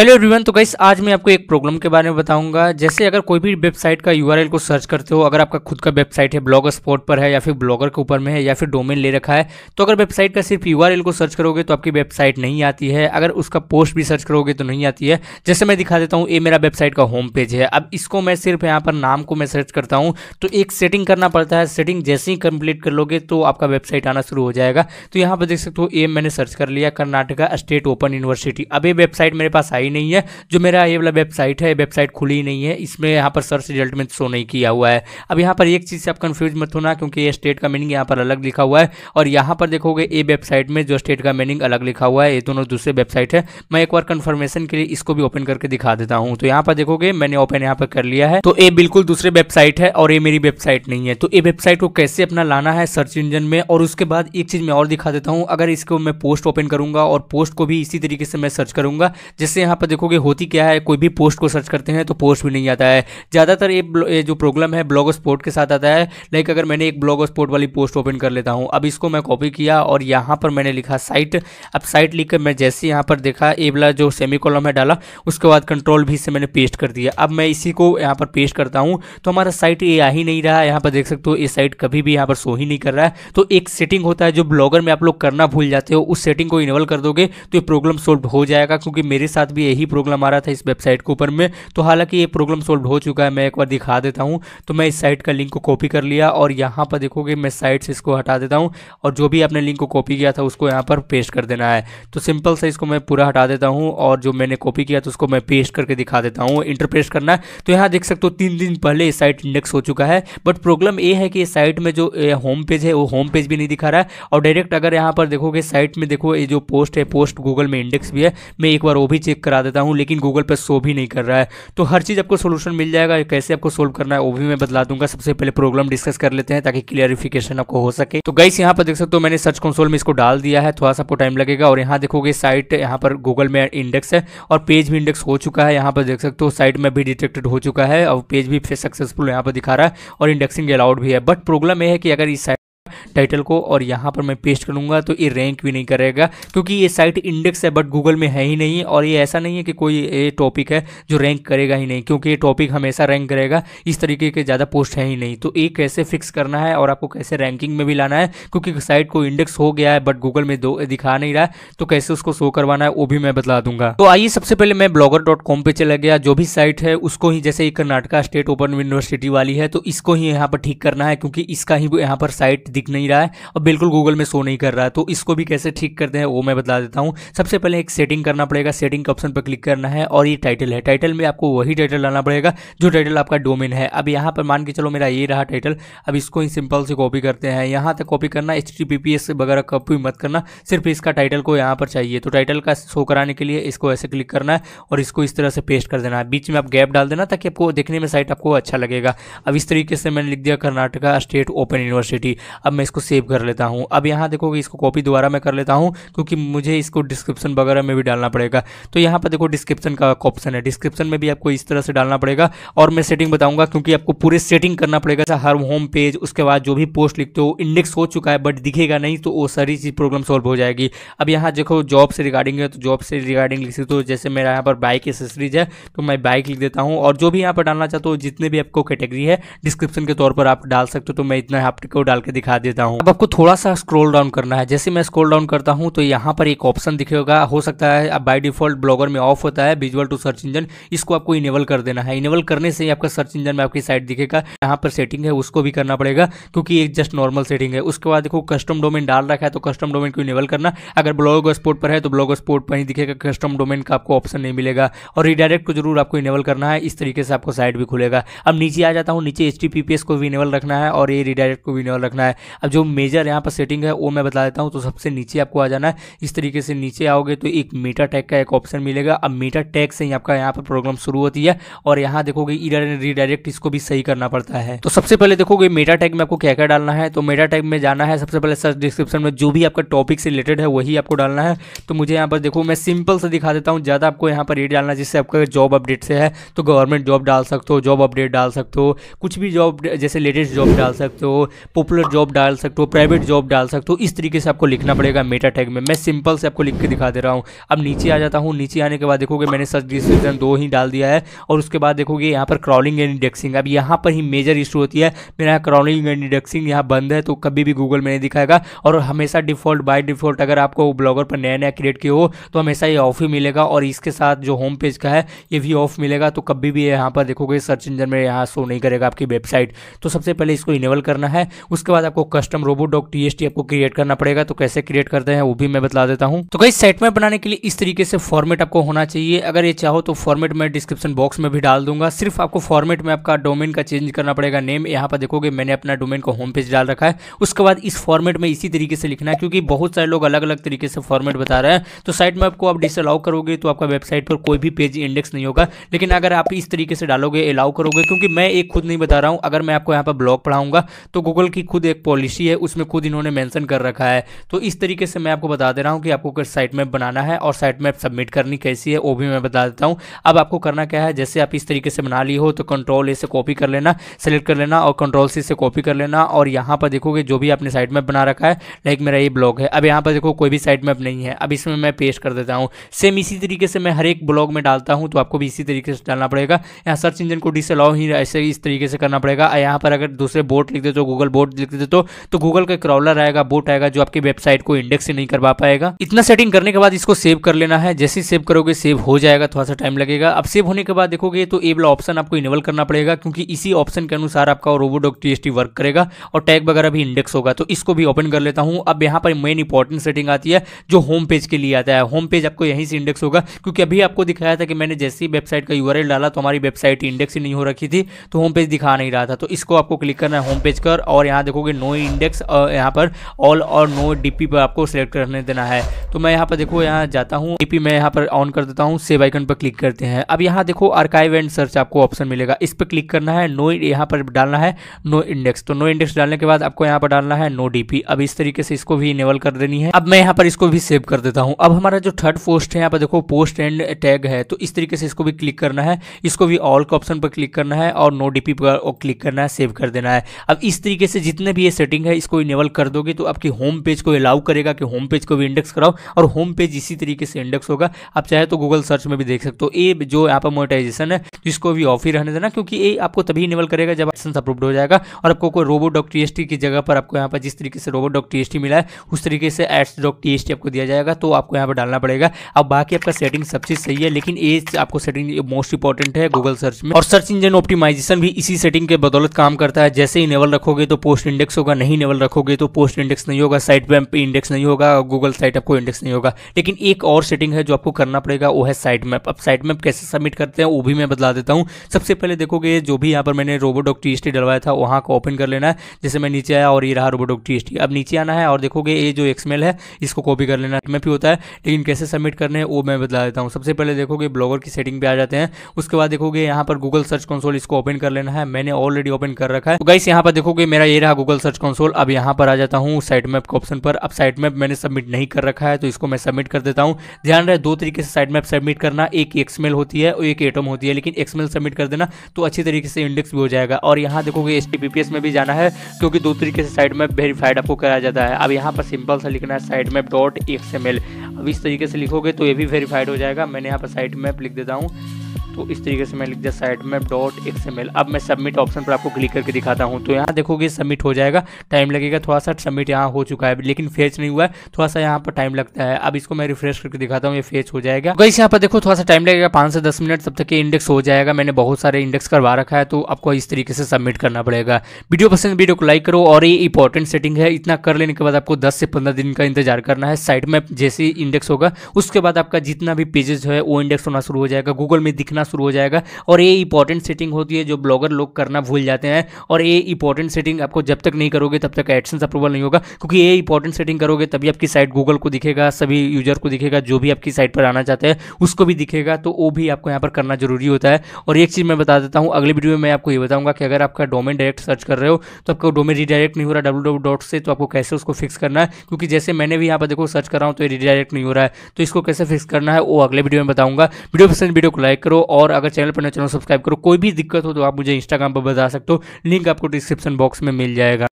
hello everyone तो guys आज मैं आपको एक प्रॉब्लम के बारे में बताऊंगा जैसे अगर कोई भी वेबसाइट का यूआरएल को सर्च करते हो अगर आपका खुद का वेबसाइट है ब्लॉगर स्पॉट पर है या फिर ब्लॉगर के ऊपर में है या फिर डोमेन ले रखा है तो अगर वेबसाइट का सिर्फ यूआरएल को सर्च करोगे तो आपकी वेबसाइट नहीं आती है अगर उसका पोस्ट भी सर्च करोगे तो नहीं आती है जैसे मैं दिखा देता हूँ ये मेरा वेबसाइट का होम पेज है अब इसको मैं सिर्फ यहाँ पर नाम को मैं सर्च करता हूँ तो एक सेटिंग करना पड़ता है सेटिंग जैसे ही कंप्लीट कर लोगे तो आपका वेबसाइट आना शुरू हो जाएगा तो यहाँ पर देख सकते हो ये मैंने सर्च कर लिया कर्नाटका स्टेट ओपन यूनिवर्सिटी अब ये वेबसाइट मेरे पास आई आई नहीं है जो मेरा ये वाला वेबसाइट है वेबसाइट खुली नहीं है इसमें यहाँ पर सर्च रिजल्ट में शो नहीं किया हुआ है अब यहाँ पर एक चीज़ से आप कन्फ्यूज मत होना क्योंकि ये स्टेट का मीनिंग यहाँ पर अलग लिखा हुआ है और यहाँ पर देखोगे ये वेबसाइट में जो स्टेट का मीनिंग अलग लिखा हुआ है ये दोनों दूसरे वेबसाइट है मैं एक बार कन्फर्मेशन के लिए इसको भी ओपन करके दिखा देता हूँ तो यहाँ पर देखोगे मैंने ओपन यहाँ पर कर लिया है तो ये बिल्कुल दूसरे वेबसाइट है और ये मेरी वेबसाइट नहीं है तो ये वेबसाइट को कैसे अपना लाना है सर्च इंजन में और उसके बाद एक चीज़ मैं और दिखा देता हूँ अगर इसको मैं पोस्ट ओपन करूँगा और पोस्ट को भी इसी तरीके से मैं सर्च करूँगा जैसे यहाँ पर देखोगे होती क्या है कोई भी पोस्ट को सर्च करते हैं तो पोस्ट भी नहीं आता है ज़्यादातर ये जो प्रॉब्लम है ब्लॉग स्पोर्ट के साथ आता है लाइक अगर मैंने एक ब्लॉग स्पोर्ट वाली पोस्ट ओपन कर लेता हूँ अब इसको मैं कॉपी किया और यहाँ पर मैंने लिखा साइट अब साइट लिख कर मैं जैसे यहाँ पर देखा ए वाला जो सेमी कॉलम है डाला उसके बाद कंट्रोल भी से मैंने पेस्ट कर दिया अब मैं इसी को यहाँ पर पेस्ट करता हूँ तो हमारा साइट ये आ ही नहीं रहा यहाँ पर देख सकते हो ये साइट कभी भी यहाँ पर शो ही नहीं कर रहा है तो एक सेटिंग होता है जो ब्लॉगर में आप लोग करना भूल जाते हो उस सेटिंग को इनेबल कर दोगे तो ये प्रॉब्लम सोल्व हो जाएगा क्योंकि मेरे साथ भी भी यही प्रॉब्लम आ रहा था इस वेबसाइट के ऊपर में तो हालांकि ये प्रॉब्लम सोल्व हो चुका है मैं एक बार दिखा देता हूँ तो मैं इस साइट का लिंक को कॉपी कर लिया और यहाँ पर देखोगे मैं साइट से इसको हटा देता हूँ और जो भी आपने लिंक को कॉपी किया था उसको यहाँ पर पेस्ट कर देना है तो सिंपल से इसको मैं पूरा हटा देता हूँ और जो मैंने कॉपी किया तो उसको मैं पेस्ट करके दिखा देता हूँ इंटरप्रेस करना तो यहाँ देख सकते हो तीन दिन पहले ये साइट इंडेक्स हो चुका है बट प्रॉब्लम ये है कि इस साइट में जो होम पेज है वो होम पेज भी नहीं दिखा रहा है और डायरेक्ट अगर यहाँ पर देखोगे साइट में देखो ये जो पोस्ट है पोस्ट गूगल में इंडेक्स भी है मैं एक बार वो भी चेक कर करा देता हूँ लेकिन गूगल पर शो भी नहीं कर रहा है तो हर चीज़ आपको सोल्यूशन मिल जाएगा कैसे आपको सोल्व करना है वो भी मैं बता दूंगा सबसे पहले प्रॉब्लम डिस्कस कर लेते हैं ताकि क्लियरिफिकेशन आपको हो सके तो गाइस यहाँ पर देख सकते हो मैंने सर्च कंसोल में इसको डाल दिया है थोड़ा सा आपको टाइम लगेगा और यहाँ देखोगे साइट यहाँ पर गूगल में इंडेक्स है और पेज भी इंडेक्स हो चुका है यहाँ पर देख सकते हो साइट में भी डिटेक्टेड हो चुका है और पेज भी सक्सेसफुल यहाँ पर दिखा रहा है और इंडेक्सिंग अलाउड भी है बट प्रॉब्लम यह है कि अगर इस साइट टाइटल को और यहाँ पर मैं पेस्ट करूँगा तो ये रैंक भी नहीं करेगा क्योंकि ये साइट इंडेक्स है बट गूगल में है ही नहीं और ये ऐसा नहीं है कि कोई ये टॉपिक है जो रैंक करेगा ही नहीं क्योंकि ये टॉपिक हमेशा रैंक करेगा इस तरीके के ज़्यादा पोस्ट है ही नहीं तो ये कैसे फिक्स करना है और आपको कैसे रैंकिंग में भी लाना है क्योंकि साइट को इंडेक्स हो गया है बट गूगल में दो दिखा नहीं रहा है तो कैसे उसको शो करवाना है वो भी मैं बता दूंगा तो आइए सबसे पहले मैं ब्लॉगर डॉट कॉम पर चला गया जो भी साइट है उसको ही जैसे कर्नाटका स्टेट ओपन यूनिवर्सिटी वाली है तो इसको ही यहाँ पर ठीक करना है क्योंकि इसका ही यहाँ पर साइट दिख नहीं रहा है और बिल्कुल गूगल में शो नहीं कर रहा है तो इसको भी कैसे ठीक करते हैं वो मैं बता देता हूँ सबसे पहले एक सेटिंग करना पड़ेगा सेटिंग के ऑप्शन पर क्लिक करना है और ये टाइटल है टाइटल में आपको वही टाइटल लाना पड़ेगा जो टाइटल आपका डोमेन है अब यहाँ पर मान के चलो मेरा ये रहा टाइटल अब इसको ही सिंपल से कॉपी करते हैं यहाँ तक कॉपी करना एच वगैरह कॉपी मत करना सिर्फ इसका टाइटल को यहाँ पर चाहिए तो टाइटल का शो कराने के लिए इसको ऐसे क्लिक करना है और इसको इस तरह से पेस्ट कर देना है बीच में आप गैप डाल देना ताकि आपको देखने में साइट आपको अच्छा लगेगा अब इस तरीके से मैंने लिख दिया कर्नाटका स्टेट ओपन यूनिवर्सिटी अब मैं इसको सेव कर लेता हूँ अब यहाँ देखो इसको कॉपी दोबारा मैं कर लेता हूँ क्योंकि मुझे इसको डिस्क्रिप्शन वगैरह में भी डालना पड़ेगा तो यहाँ पर देखो डिस्क्रिप्शन का ऑप्शन है डिस्क्रिप्शन में भी आपको इस तरह से डालना पड़ेगा और मैं सेटिंग बताऊँगा क्योंकि आपको पूरे सेटिंग करना पड़ेगा हर होम पेज उसके बाद जो भी पोस्ट लिखते हो इंडेक्स हो चुका है बट दिखेगा नहीं तो वो सारी चीज़ प्रॉब्लम सॉल्व हो जाएगी अब यहाँ देखो जॉब से रिगार्डिंग है तो जॉब से रिगार्डिंग लिख सकते हो जैसे मेरा यहाँ पर बाइक एसेसरीज है तो मैं बाइक लिख देता हूँ और जो भी यहाँ पर डालना चाहते हो जितने भी आपको कैटेगरी है डिस्क्रिप्शन के तौर पर आप डाल सकते हो तो मैं इतना आपको डाल के दिखा दे देता हूँ अब आपको थोड़ा सा स्क्रोल डाउन करना है जैसे मैं स्क्रोल डाउन करता हूँ तो यहाँ पर एक ऑप्शन दिखेगा हो सकता है अब बाई डिफॉल्ट ब्लॉगर में ऑफ होता है विजुअल टू सर्च इंजन इसको आपको इनेबल कर देना है इनेबल करने से ही आपका सर्च इंजन में आपकी साइट दिखेगा यहाँ पर सेटिंग है उसको भी करना पड़ेगा क्योंकि एक जस्ट नॉर्मल सेटिंग है उसके बाद देखो कस्टम डोमेन डाल रखा है तो कस्टम डोमेन को इनेबल करना अगर ब्लॉग स्पोर्ट पर है तो ब्लॉग स्पोर्ट पर ही दिखेगा कस्टम डोमेन का आपको ऑप्शन नहीं मिलेगा और रिडायरेक्ट को जरूर आपको इनेबल करना है इस तरीके से आपको साइट भी खुलेगा अब नीचे आ जाता हूँ नीचे एच को भी इनेबल रखना है और ये रिडायरेक्ट को भी इनेबल रखना है अब जो मेजर यहाँ पर सेटिंग है वो मैं बता देता हूँ तो सबसे नीचे आपको आ जाना है इस तरीके से नीचे आओगे तो एक मीटर टैग का एक ऑप्शन मिलेगा अब मीटर टैग से ही आपका यहाँ पर प्रोग्राम शुरू होती है और यहाँ देखोगे इरर एंड रीडायरेक्ट इसको भी सही करना पड़ता है तो सबसे पहले देखोगे मेटा टैग में आपको क्या क्या डालना है तो मेटा टैग में जाना है सबसे पहले सर्च डिस्क्रिप्शन में जो भी आपका टॉपिक से रिलेटेड है वही आपको डालना है तो मुझे यहाँ पर देखो मैं सिंपल से दिखा देता हूँ ज़्यादा आपको यहाँ पर ये डालना जिससे आपका जॉब अपडेट से है तो गवर्नमेंट जॉब डाल सकते हो जॉब अपडेट डाल सकते हो कुछ भी जॉब जैसे लेटेस्ट जॉब डाल सकते हो पॉपुलर जॉब डाल डाल सकते हो प्राइवेट जॉब डाल सकते हो इस तरीके से आपको लिखना पड़ेगा मेटा टैग में मैं सिंपल से आपको लिख के दिखा दे रहा हूँ अब नीचे आ जाता हूँ नीचे आने के बाद देखोगे मैंने सर्च डिस्क्रिप्शन दो ही डाल दिया है और उसके बाद देखोगे यहाँ पर क्रॉलिंग एंड इंडेक्सिंग अब यहाँ पर ही मेजर इशू होती है मेरा यहाँ क्रॉलिंग एंड इंडेक्सिंग यहाँ बंद है तो कभी भी गूगल में नहीं दिखाएगा और हमेशा डिफॉल्ट बाय डिफॉल्ट अगर आपको ब्लॉगर पर नया नया क्रिएट किया हो तो हमेशा ये ऑफ ही मिलेगा और इसके साथ जो होम पेज का है ये भी ऑफ मिलेगा तो कभी भी यहाँ पर देखोगे सर्च इंजन में यहाँ शो नहीं करेगा आपकी वेबसाइट तो सबसे पहले इसको इनेबल करना है उसके बाद आपको कस्टम रोबोट डॉक टी आपको क्रिएट करना पड़ेगा तो कैसे क्रिएट करते हैं वो भी मैं बता देता हूँ तो कई सेट में बनाने के लिए इस तरीके से फॉर्मेट आपको होना चाहिए अगर ये चाहो तो फॉर्मेट मैं डिस्क्रिप्शन बॉक्स में भी डाल दूंगा सिर्फ आपको फॉर्मेट में आपका डोमेन का चेंज करना पड़ेगा नेम यहाँ पर देखोगे मैंने अपना डोमेन को होम पेज डाल रखा है उसके बाद इस फॉर्मेट में इसी तरीके से लिखना है क्योंकि बहुत सारे लोग अलग अलग तरीके से फॉर्मेट बता रहे हैं तो साइट में आपको आप डिसअलाउ करोगे तो आपका वेबसाइट पर कोई भी पेज इंडेक्स नहीं होगा लेकिन अगर आप इस तरीके से डालोगे अलाउ करोगे क्योंकि मैं एक खुद नहीं बता रहा हूं अगर मैं आपको यहाँ पर ब्लॉग पढ़ाऊंगा तो गूगल की खुद एक पॉलिसी पॉलिसी है उसमें खुद इन्होंने मेंशन कर रखा है तो इस तरीके से मैं आपको बता दे रहा हूँ कि आपको किस साइट मैप बनाना है और साइट मैप सबमिट करनी कैसी है वो भी मैं बता देता हूँ अब आपको करना क्या है जैसे आप इस तरीके से बना ली हो तो कंट्रोल ए से कॉपी कर लेना सेलेक्ट कर लेना और कंट्रोल सी से कॉपी कर लेना और यहाँ पर देखोगे जो भी आपने साइट मैप बना रखा है लाइक मेरा ये ब्लॉग है अब यहाँ पर देखो कोई भी साइट मैप नहीं है अब इसमें मैं पेश कर देता हूँ सेम इसी तरीके से मैं हर एक ब्लॉग में डालता हूँ तो आपको भी इसी तरीके से डालना पड़ेगा यहाँ सर्च इंजन को डिसअलाउ ही ऐसे इस तरीके से करना पड़ेगा यहाँ पर अगर दूसरे बोर्ड लिख देते हो गूगल बोर्ड लिख देते तो तो गूगल का क्रॉलर आएगा बोट आएगा जो आपकी वेबसाइट को इंडेक्स ही नहीं करवा पाएगा इतना सेटिंग करने के बाद इसको सेव कर लेना है जैसे ही सेव करोगे सेव हो जाएगा थोड़ा सा टाइम लगेगा अब सेव होने के बाद देखोगे तो ए वाला ऑप्शन आपको इनेबल करना पड़ेगा क्योंकि इसी ऑप्शन के अनुसार आपका रोबो डॉट टी वर्क करेगा और टैग वगैरह भी इंडेक्स होगा तो इसको भी ओपन कर लेता हूं अब यहां पर मेन इंपॉर्टेंट सेटिंग आती है जो होम पेज के लिए आता है होम पेज आपको यहीं से इंडेक्स होगा क्योंकि अभी आपको दिखाया था कि मैंने जैसे ही वेबसाइट का यूआरएल डाला तो हमारी वेबसाइट इंडेक्स ही नहीं हो रखी थी तो होम पेज दिखा नहीं रहा था तो इसको आपको क्लिक करना है होम पेज कर और यहां देखोगे नो कोई इंडेक्स यहाँ पर ऑल और नो डीपी पर आपको सेलेक्ट करने देना है तो मैं यहाँ पर देखो यहाँ जाता हूँ डीपी मैं यहाँ पर ऑन कर देता हूँ सेव आइकन पर क्लिक करते हैं अब यहाँ देखो आर्काइव एंड सर्च आपको ऑप्शन मिलेगा इस पर क्लिक करना है नो यहाँ पर डालना है नो इंडेक्स तो नो इंडेक्स डालने के बाद आपको यहाँ पर डालना है नो डीपी अब इस तरीके से इसको भी इनेबल कर देनी है अब मैं यहाँ पर इसको भी सेव कर देता हूँ अब हमारा जो थर्ड पोस्ट है यहाँ पर देखो पोस्ट एंड टैग है तो इस तरीके से इसको भी क्लिक करना है इसको भी ऑल के ऑप्शन पर क्लिक करना है और नो डीपी पर क्लिक करना है सेव कर देना है अब इस तरीके से जितने भी ये सेटिंग सेटिंग है इसको इनेबल कर दोगे तो आपकी होम पेज को अलाउ करेगा कि होम पेज को भी इंडेक्स कराओ और होम पेज इसी तरीके से इंडेक्स होगा आप चाहे तो गूगल सर्च में भी देख सकते हो ये जो यहाँ पर मोनिटाइजेशन है जिसको भी ऑफ ही रहने देना क्योंकि ये आपको तभी इनेबल करेगा जब एडसेंस अप्रूव्ड हो जाएगा और आपको कोई रोबोट डॉट टी की जगह पर आपको यहाँ पर जिस तरीके से रोबोट डॉट टी मिला है उस तरीके से एड्स डॉट टी आपको दिया जाएगा तो आपको यहाँ पर डालना पड़ेगा अब बाकी आपका सेटिंग सब चीज़ सही है लेकिन ये आपको सेटिंग मोस्ट इंपॉर्टेंट है गूगल सर्च में और सर्च इंजन ऑप्टिमाइजेशन भी इसी सेटिंग के बदौलत काम करता है जैसे इनेबल रखोगे तो पोस्ट इंडेक्स होगा नहीं नेवल रखोगे तो पोस्ट इंडेक्स नहीं होगा साइट मैप इंडेक्स नहीं होगा गूगल साइट आपको इंडेक्स नहीं होगा लेकिन एक और सेटिंग है जो आपको करना पड़ेगा वो है साइट मैप अब साइट मैप कैसे सबमिट करते हैं वो भी मैं बदला देता हूँ सबसे पहले देखोगे जो भी यहाँ पर मैंने रोबोट एस टी डलवाया था वहाँ को ओपन कर लेना है जैसे मैं नीचे आया और ये रहा रोबोट एस टी अब नीचे आना है और देखोगे ये जो एक्समेल है इसको कॉपी कर लेना मैप ही होता है लेकिन कैसे सबमिट करने हैं वो मैं बदला देता हूँ सबसे पहले देखोगे ब्लॉगर की सेटिंग पर आ जाते हैं उसके बाद देखोगे यहाँ पर गूगल सर्च कंसोल इसको ओपन कर लेना है मैंने ऑलरेडी ओपन कर रखा है तो गाइस यहाँ पर देखोगे मेरा ये रहा गूगल सर्च कंसोल अब यहाँ पर आ जाता हूँ साइट मैप के ऑप्शन पर अब साइट मैप मैंने सबमिट नहीं कर रखा है तो इसको मैं सबमिट कर देता हूँ ध्यान रहे दो तरीके से साइड मैप सबमिट करना एक एक्समेल होती है और एक एटम होती है लेकिन एक्समेल सबमिट कर देना तो अच्छी तरीके से इंडेक्स भी हो जाएगा और यहाँ देखोगे एस में भी जाना है क्योंकि दो तरीके से साइड मैप वेरीफाइड आपको कराया जाता है अब यहाँ पर सिंपल सा लिखना है साइड मैप डॉट एक्स अब इस तरीके से लिखोगे तो ये भी वेरीफाइड हो जाएगा मैंने यहाँ पर साइट मैप लिख देता हूँ तो इस तरीके से मैं लिख दिया साइड मैप डॉट एक्स अब मैं सबमिट ऑप्शन पर आपको क्लिक करके दिखाता हूँ तो यहाँ देखोगे सबमिट हो जाएगा टाइम लगेगा थोड़ा सा सबमिट यहाँ हो चुका है लेकिन फेच नहीं हुआ है थोड़ा सा यहाँ पर टाइम लगता है अब इसको मैं रिफ्रेश करके दिखाता हूँ ये फेच हो जाएगा गई तो यहाँ पर देखो थोड़ा सा टाइम लगेगा पाँच से दस मिनट तब तक ये इंडेक्स हो जाएगा मैंने बहुत सारे इंडेक्स करवा रखा है तो आपको इस तरीके से सबमिट करना पड़ेगा वीडियो पसंद वीडियो को लाइक करो और ये इंपॉर्टेंट सेटिंग है इतना कर लेने के बाद आपको दस से पंद्रह दिन का इंतजार करना है साइड में जैसे इंडेक्स होगा उसके बाद आपका जितना भी पेजेस है वो इंडेक्स होना शुरू हो जाएगा गूगल में दिखना दिखना शुरू हो जाएगा और ये इंपॉर्टेंट सेटिंग होती है जो ब्लॉगर लोग करना भूल जाते हैं और ये इंपॉर्टेंट सेटिंग आपको जब तक नहीं करोगे तब तक एडसेंस अप्रूवल नहीं होगा क्योंकि ये इंपॉर्टेंट सेटिंग करोगे तभी आपकी साइट गूगल को दिखेगा सभी यूजर को दिखेगा जो भी आपकी साइट पर आना चाहते हैं उसको भी दिखेगा तो वो भी आपको यहाँ पर करना जरूरी होता है और एक चीज़ मैं बता देता हूँ अगले वीडियो में मैं आपको ये बताऊंगा कि अगर आपका डोमेन डायरेक्ट सर्च कर रहे हो तो आपको डोमेन रिडायरेक्ट नहीं हो रहा डब्ल्यू डब्ल्यू डॉट से तो आपको कैसे उसको फिक्स करना है क्योंकि जैसे मैंने भी यहाँ पर देखो सर्च कर रहा हूँ तो रिडायरेक्ट नहीं हो रहा है तो इसको कैसे फिक्स करना है वो अगले वीडियो में बताऊंगा वीडियो पसंद वीडियो को लाइक करो और अगर चैनल पर न चैनल सब्सक्राइब करो कोई भी दिक्कत हो तो आप मुझे इंस्टाग्राम पर बता सकते हो लिंक आपको डिस्क्रिप्शन बॉक्स में मिल जाएगा